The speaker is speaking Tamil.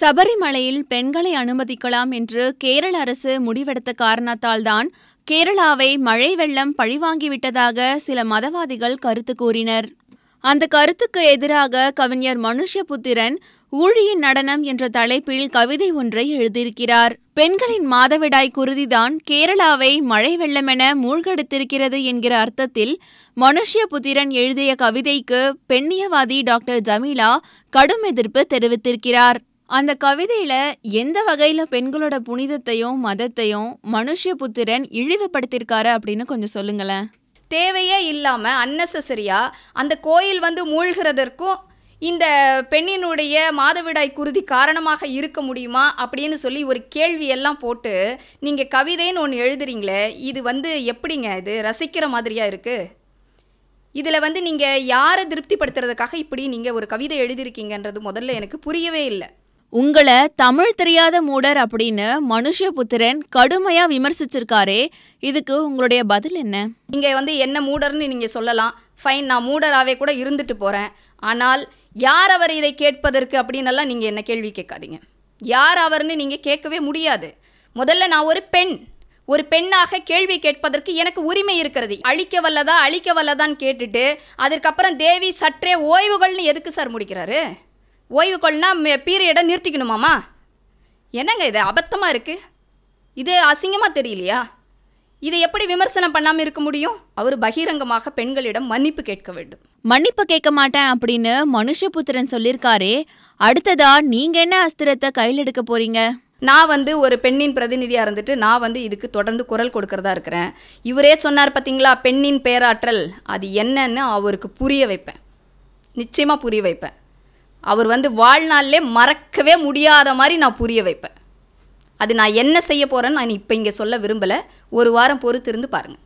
சபரிமலையில் பெண்களை அனுமதிக்கலாம் என்று கேரள அரசு முடிவெடுத்த காரணத்தால்தான் கேரளாவை மழை வெள்ளம் பழிவாங்கிவிட்டதாக சில மதவாதிகள் கருத்து கூறினர் அந்த கருத்துக்கு எதிராக கவிஞர் மனுஷபுத்திரன் ஊழியின் நடனம் என்ற தலைப்பில் கவிதை ஒன்றை எழுதியிருக்கிறார் பெண்களின் மாதவிடாய் குருதிதான் கேரளாவை மழை வெள்ளமென மூழ்கெடுத்திருக்கிறது என்கிற அர்த்தத்தில் மனுஷ்யபுத்திரன் எழுதிய கவிதைக்கு பெண்ணியவாதி டாக்டர் ஜமீலா கடும் எதிர்ப்பு தெரிவித்திருக்கிறார் அந்த கவிதையில எந்த வகையில பெண்களோட புனிதத்தையும் மதத்தையும் மனுஷிய புத்திரன் இழிவுபடுத்திருக்காரு அப்படின்னு கொஞ்சம் சொல்லுங்களேன் தேவையே இல்லாமல் அன்னெசரியா அந்த கோயில் வந்து மூழ்கிறதற்கும் இந்த பெண்ணினுடைய மாதவிடாய் குருதி காரணமாக இருக்க முடியுமா அப்படின்னு சொல்லி ஒரு கேள்வி எல்லாம் போட்டு நீங்கள் கவிதைன்னு ஒன்று எழுதுறீங்களே இது வந்து எப்படிங்க இது ரசிக்கிற மாதிரியாக இருக்குது இதில் வந்து நீங்கள் யாரை திருப்திப்படுத்துறதுக்காக இப்படி நீங்கள் ஒரு கவிதை எழுதியிருக்கீங்கன்றது முதல்ல எனக்கு புரியவே இல்லை உங்களை தமிழ் தெரியாத மூடர் அப்படின்னு மனுஷபுத்திரன் கடுமையா விமர்சிச்சிருக்காரே இதுக்கு உங்களுடைய பதில் என்ன நீங்க வந்து என்ன மூடர்னு நீங்க சொல்லலாம் ஃபைன் நான் மூடராகவே கூட இருந்துட்டு போகிறேன் ஆனால் யார் அவர் இதை கேட்பதற்கு அப்படின்னெல்லாம் நீங்கள் என்ன கேள்வி கேட்காதீங்க யார் அவர்னு நீங்கள் கேட்கவே முடியாது முதல்ல நான் ஒரு பெண் ஒரு பெண்ணாக கேள்வி கேட்பதற்கு எனக்கு உரிமை இருக்கிறது அழிக்க வல்லதா அழிக்க வல்லதான்னு கேட்டுட்டு அதுக்கப்புறம் தேவி சற்றே ஓய்வுகள்னு எதுக்கு சார் முடிக்கிறாரு ஓய்வு கொள்னா பீரியடை நிறுத்திக்கணுமாம்மா என்னங்க இது அபத்தமாக இருக்குது இது அசிங்கமாக தெரியலையா இதை எப்படி விமர்சனம் பண்ணாமல் இருக்க முடியும் அவர் பகிரங்கமாக பெண்களிடம் மன்னிப்பு கேட்க வேண்டும் மன்னிப்பு கேட்க மாட்டேன் அப்படின்னு மனுஷபுத்திரன் சொல்லியிருக்காரே அடுத்ததா நீங்கள் என்ன அஸ்திரத்தை கையில் எடுக்க போறீங்க நான் வந்து ஒரு பெண்ணின் பிரதிநிதியாக இருந்துட்டு நான் வந்து இதுக்கு தொடர்ந்து குரல் கொடுக்கறதா இருக்கிறேன் இவரே சொன்னார் பார்த்தீங்களா பெண்ணின் பேராற்றல் அது என்னன்னு அவருக்கு புரிய வைப்பேன் நிச்சயமாக புரிய வைப்பேன் அவர் வந்து வாழ்நாளிலே மறக்கவே முடியாத மாதிரி நான் புரிய வைப்பேன் அது நான் என்ன செய்ய போகிறேன்னு நான் இப்போ இங்கே சொல்ல விரும்பலை ஒரு வாரம் பொறுத்திருந்து பாருங்கள்